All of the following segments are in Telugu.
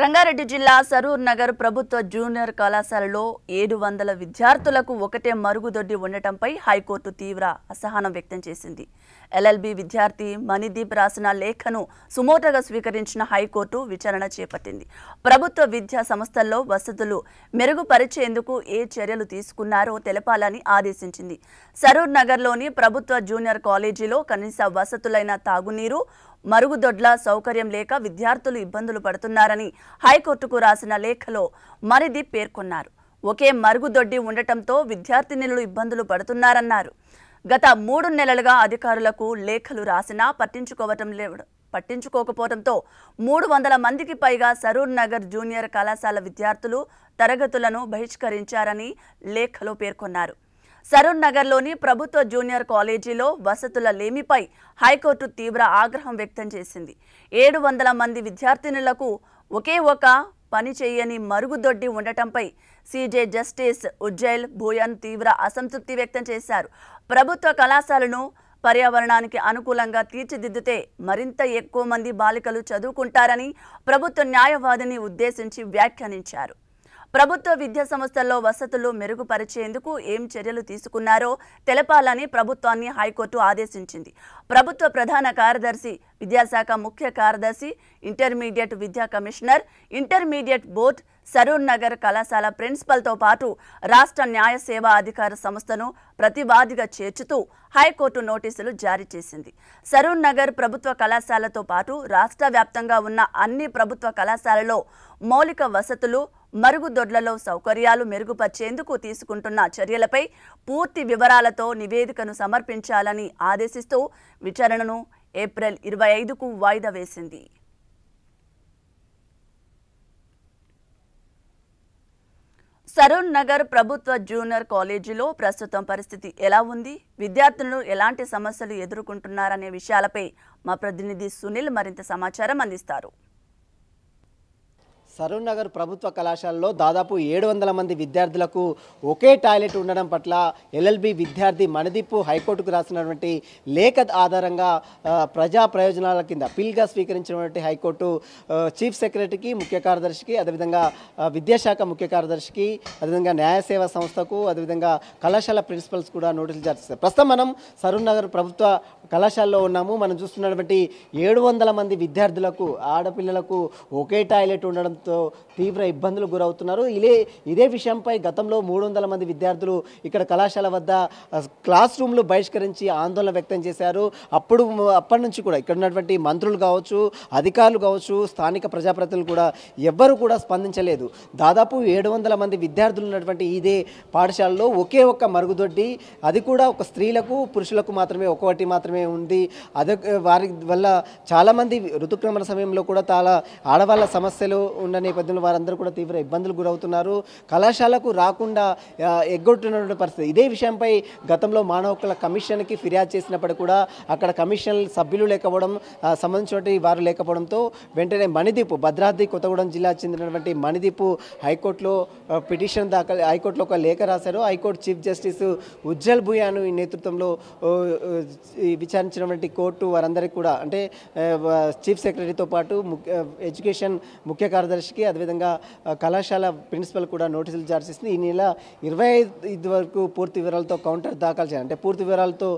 రంగారెడ్డి జిల్లా సరూర్ నగర్ ప్రభుత్వ జూనియర్ కళాశాలలో ఏడు వందల విద్యార్థులకు ఒకటే మరుగుదొడ్డి ఉండటంపై హైకోర్టు తీవ్ర అసహనం వ్యక్తం చేసింది ఎల్ఎల్బి విద్యార్థి మణిదీప్ రాసిన లేఖను సుమోటగా స్వీకరించిన హైకోర్టు విచారణ చేపట్టింది ప్రభుత్వ విద్యా సంస్థల్లో వసతులు మెరుగుపరిచేందుకు ఏ చర్యలు తీసుకున్నారో తెలపాలని ఆదేశించింది సరూర్ నగర్లోని ప్రభుత్వ జూనియర్ కాలేజీలో కనీస వసతులైన తాగునీరు మరుగుదొడ్ల సౌకర్యం లేక విద్యార్థులు ఇబ్బందులు పడుతున్నారని హైకోర్టుకు రాసిన లేఖలో మరిది పేర్కొన్నారు ఒకే మరుగుదొడ్డి ఉండటంతో విద్యార్థినులు ఇబ్బందులు పడుతున్నారన్నారు గత మూడు నెలలుగా అధికారులకు లేఖలు రాసినా పట్టించుకోవటం లేదు పట్టించుకోకపోవడంతో మూడు వందల మందికి పైగా సరూర్ నగర్ జూనియర్ కళాశాల విద్యార్థులు తరగతులను బహిష్కరించారని లేఖలో పేర్కొన్నారు సరూర్ నగర్లోని ప్రభుత్వ జూనియర్ కాలేజీలో వసతుల లేమిపై హైకోర్టు తీవ్ర ఆగ్రహం వ్యక్తం చేసింది ఏడు వందల మంది విద్యార్థినులకు ఒకే ఒక పని చేయని మరుగుదొడ్డి ఉండటంపై సీజే జస్టిస్ ఉజ్జైల్ భూయన్ తీవ్ర అసంతృప్తి వ్యక్తం చేశారు ప్రభుత్వ కళాశాలను పర్యావరణానికి అనుకూలంగా తీర్చిదిద్దితే మరింత ఎక్కువ మంది బాలికలు చదువుకుంటారని ప్రభుత్వ న్యాయవాదిని ఉద్దేశించి వ్యాఖ్యానించారు ప్రభుత్వ విద్యా సంస్థల్లో వసతులు మెరుగుపరిచేందుకు ఏం చర్యలు తీసుకున్నారో తెలపాలని ప్రభుత్వాన్ని హైకోర్టు ఆదేశించింది ప్రభుత్వ ప్రధాన కార్యదర్శి విద్యాశాఖ ముఖ్య కార్యదర్శి ఇంటర్మీడియట్ విద్యా commissioner intermediate board Saroornagar కళాశాల ప్రిన్సిపల్తో పాటు రాష్ట్ర న్యాయ సేవా అధికార సంస్థను ప్రతివాదిగా చేర్చుతూ హైకోర్టు నోటీసులు జారీ చేసింది సరూర్ నగర్ ప్రభుత్వ కళాశాలతో పాటు రాష్ట్ర వ్యాప్తంగా ఉన్న అన్ని ప్రభుత్వ కళాశాలలో మౌలిక వసతులు మరుగుదొడ్లలో సౌకర్యాలు మెరుగుపర్చేందుకు తీసుకుంటున్న చర్యలపై పూర్తి వివరాలతో నివేదికను సమర్పించాలని ఆదేశిస్తూ విచారణను ఏప్రిల్ ఇరవై ఐదుకు వాయిదా వేసింది సరూన్ నగర్ ప్రభుత్వ జూనియర్ కాలేజీలో ప్రస్తుతం పరిస్థితి ఎలా ఉంది విద్యార్థులు ఎలాంటి సమస్యలు ఎదుర్కొంటున్నారనే విషయాలపై మా ప్రతినిధి సునీల్ మరింత సమాచారం అందిస్తారు సరూర్ ప్రభుత్వ కళాశాలలో దాదాపు ఏడు వందల మంది విద్యార్థులకు ఒకే టాయిలెట్ ఉండడం పట్ల ఎల్ఎల్బి విద్యార్థి మణిదీపు హైకోర్టుకు రాసినటువంటి లేఖ ఆధారంగా ప్రజా ప్రయోజనాల కింద పిల్గా స్వీకరించినటువంటి హైకోర్టు చీఫ్ సెక్రటరీకి ముఖ్య కార్యదర్శికి అదేవిధంగా విద్యాశాఖ ముఖ్య కార్యదర్శికి అదేవిధంగా న్యాయసేవ సంస్థకు అదేవిధంగా కళాశాల ప్రిన్సిపల్స్ కూడా నోటీసులు జారీ చేస్తారు ప్రస్తుతం మనం సరూర్ నగర్ ప్రభుత్వ కళాశాలలో ఉన్నాము మనం చూస్తున్నటువంటి ఏడు వందల మంది విద్యార్థులకు ఆడపిల్లలకు ఒకే టాయిలెట్ ఉండడంతో తీవ్ర ఇబ్బందులు గురవుతున్నారు ఇదే ఇదే విషయంపై గతంలో మూడు వందల మంది విద్యార్థులు ఇక్కడ కళాశాల వద్ద క్లాస్ రూమ్లు బహిష్కరించి ఆందోళన వ్యక్తం చేశారు అప్పుడు అప్పటి నుంచి కూడా ఇక్కడ ఉన్నటువంటి మంత్రులు కావచ్చు అధికారులు కావచ్చు స్థానిక ప్రజాప్రతినిధులు కూడా ఎవ్వరూ కూడా స్పందించలేదు దాదాపు ఏడు వందల మంది విద్యార్థులు ఉన్నటువంటి ఇదే పాఠశాలలో ఒకే ఒక్క మరుగుదొడ్డి అది కూడా ఒక స్త్రీలకు పురుషులకు మాత్రమే ఒకటి మాత్రమే మాత్రమే ఉంది అద వారి వల్ల చాలామంది ఋతుక్రమణ సమయంలో కూడా చాలా ఆడవాళ్ళ సమస్యలు ఉన్న నేపథ్యంలో వారందరూ కూడా తీవ్ర ఇబ్బందులు గురవుతున్నారు కళాశాలకు రాకుండా ఎగ్గొట్టినటువంటి పరిస్థితి ఇదే విషయంపై గతంలో మానవ హక్కుల కమిషన్కి ఫిర్యాదు చేసినప్పుడు కూడా అక్కడ కమిషన్ సభ్యులు లేకపోవడం సంబంధించినటువంటి వారు లేకపోవడంతో వెంటనే మణిదీపు భద్రాద్రి కొత్తగూడెం జిల్లా చెందినటువంటి మణిదీపు హైకోర్టులో పిటిషన్ దాఖలు హైకోర్టులో ఒక లేఖ రాశారు high court chief justice Ujjal Bhuyan ఈ నేతృత్వంలో విచారించినటువంటి కోర్టు వారందరికీ కూడా అంటే చీఫ్ సెక్రటరీతో పాటు ఎడ్యుకేషన్ ముఖ్య కార్యదర్శికి అదేవిధంగా కళాశాల ప్రిన్సిపల్ కూడా నోటీసులు జారీ చేసింది ఈ నెల ఇరవై ఐదు వరకు పూర్తి వివరాలతో కౌంటర్ దాఖలు చేయాలి అంటే పూర్తి వివరాలతో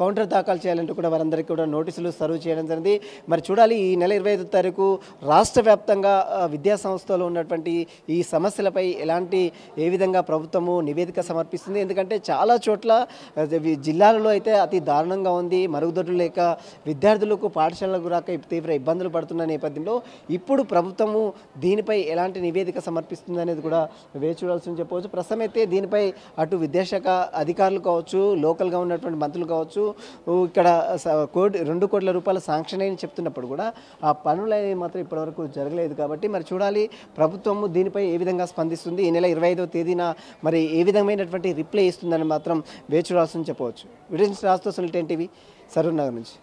కౌంటర్ దాఖలు చేయాలంటే కూడా వారందరికీ కూడా నోటీసులు సర్వ్ చేయడం జరిగింది మరి చూడాలి ఈ నెల ఇరవై ఐదు తారీఖు రాష్ట్ర వ్యాప్తంగా విద్యాసంస్థలో ఉన్నటువంటి ఈ సమస్యలపై ఎలాంటి ఏ విధంగా ప్రభుత్వము నివేదిక సమర్పిస్తుంది ఎందుకంటే చాలా చోట్ల జిల్లాలలో అయితే అతి దారుణంగా ఉంది ఉంది మరుగుదొడ్లు లేక విద్యార్థులకు పాఠశాలలకు రాక తీవ్ర ఇబ్బందులు పడుతున్న నేపథ్యంలో ఇప్పుడు ప్రభుత్వము దీనిపై ఎలాంటి నివేదిక సమర్పిస్తుంది అనేది కూడా వేచి చూడాల్సి చెప్పవచ్చు ప్రస్తుతం అయితే దీనిపై అటు విద్యాశాఖ అధికారులు కావచ్చు లోకల్గా ఉన్నటువంటి మంత్రులు కావచ్చు ఇక్కడ కోటి రెండు కోట్ల రూపాయల శాంక్షన్ అయిన చెప్తున్నప్పుడు కూడా ఆ పనులు అనేది మాత్రం ఇప్పటివరకు జరగలేదు కాబట్టి మరి చూడాలి ప్రభుత్వము దీనిపై ఏ విధంగా స్పందిస్తుంది ఈ నెల ఇరవై తేదీన మరి ఏ విధమైనటువంటి రిప్లై ఇస్తుందని మాత్రం వేచి చూడాల్సి చెప్పవచ్చు విడన్స్ రాజుతో సునీల్ టీవీ సరూర్ నగర్ నుంచి